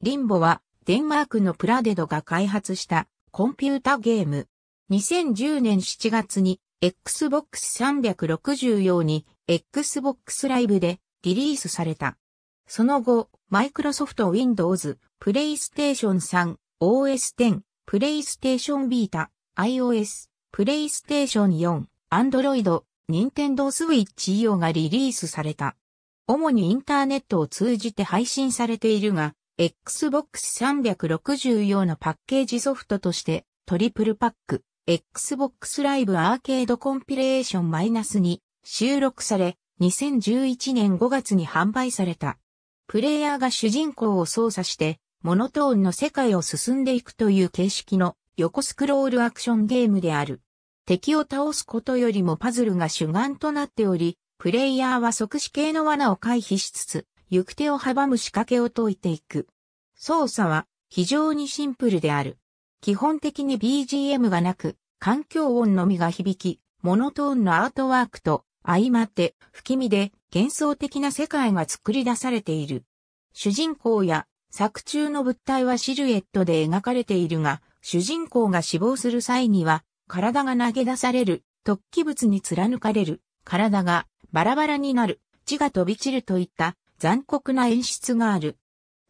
リンボはデンマークのプラデドが開発したコンピュータゲーム。2010年7月に Xbox 360用に Xbox Live でリリースされた。その後、Microsoft Windows、PlayStation 3、OS X、PlayStation Vita、iOS、PlayStation 4、Android、Nintendo Switch 用がリリースされた。主にインターネットを通じて配信されているが、Xbox 364のパッケージソフトとして、トリプルパック、Xbox Live アーケードコンピレーションに収録され、2011年5月に販売された。プレイヤーが主人公を操作して、モノトーンの世界を進んでいくという形式の横スクロールアクションゲームである。敵を倒すことよりもパズルが主眼となっており、プレイヤーは即死系の罠を回避しつつ、行く手を阻む仕掛けを解いていく。操作は非常にシンプルである。基本的に BGM がなく、環境音のみが響き、モノトーンのアートワークと相まって不気味で幻想的な世界が作り出されている。主人公や作中の物体はシルエットで描かれているが、主人公が死亡する際には体が投げ出される、突起物に貫かれる、体がバラバラになる、血が飛び散るといった残酷な演出がある。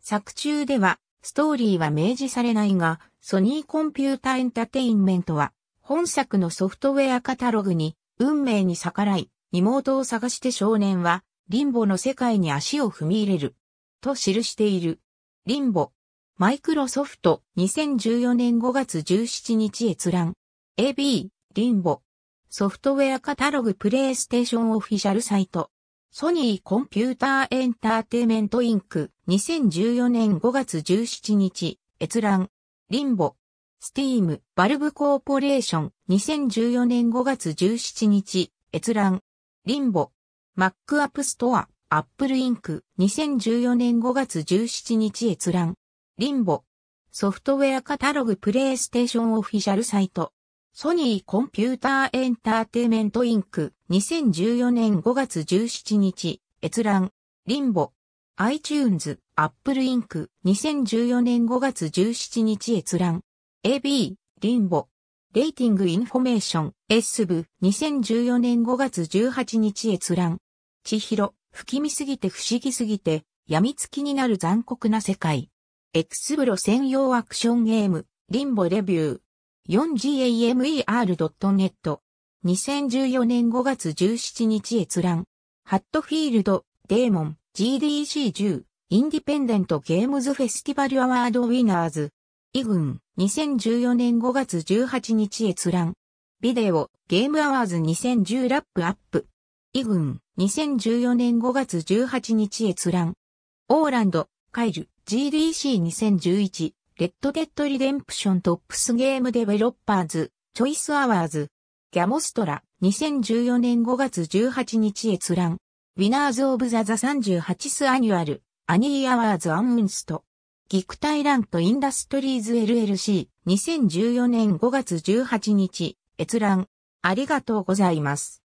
作中では、ストーリーは明示されないが、ソニーコンピュータエンタテインメントは、本作のソフトウェアカタログに、運命に逆らい、妹を探して少年は、リンボの世界に足を踏み入れる。と記している。リンボ。マイクロソフト2014年5月17日閲覧。AB、リンボ。ソフトウェアカタログプレイステーションオフィシャルサイト。ソニーコンピューターエンターテイメントインク2014年5月17日閲覧リンボスティームバルブコーポレーション2014年5月17日閲覧リンボマックアップストアアップルインク2014年5月17日閲覧リンボソフトウェアカタログプレイステーションオフィシャルサイトソニーコンピューターエンターテイメントインク2014年5月17日閲覧リンボ iTunes Apple Inc. 2014年5月17日閲覧 AB リンボレーティングインフォメーション S 部2014年5月18日閲覧千尋不気味すぎて不思議すぎて病みつきになる残酷な世界 X ブロ専用アクションゲームリンボレビュー 4gamer.net 2014年5月17日閲覧ハットフィールド、デーモン、GDC10、インディペンデントゲームズフェスティバルアワードウィナーズ、イグン、2014年5月18日閲覧、ビデオ、ゲームアワーズ2010ラップアップ、イグン、2014年5月18日閲覧、オーランド、カイル、GDC2011、レッドデッドリデンプショントップスゲームデベロッパーズ、チョイスアワーズ、ギャモストラ、2014年5月18日閲覧、ウィナーズ・オブ・ザ・ザ38スアニュアル、アニー・アワーズ・アンウンスト、ギクタイラント・インダストリーズ LLC、2014年5月18日、閲覧、ありがとうございます。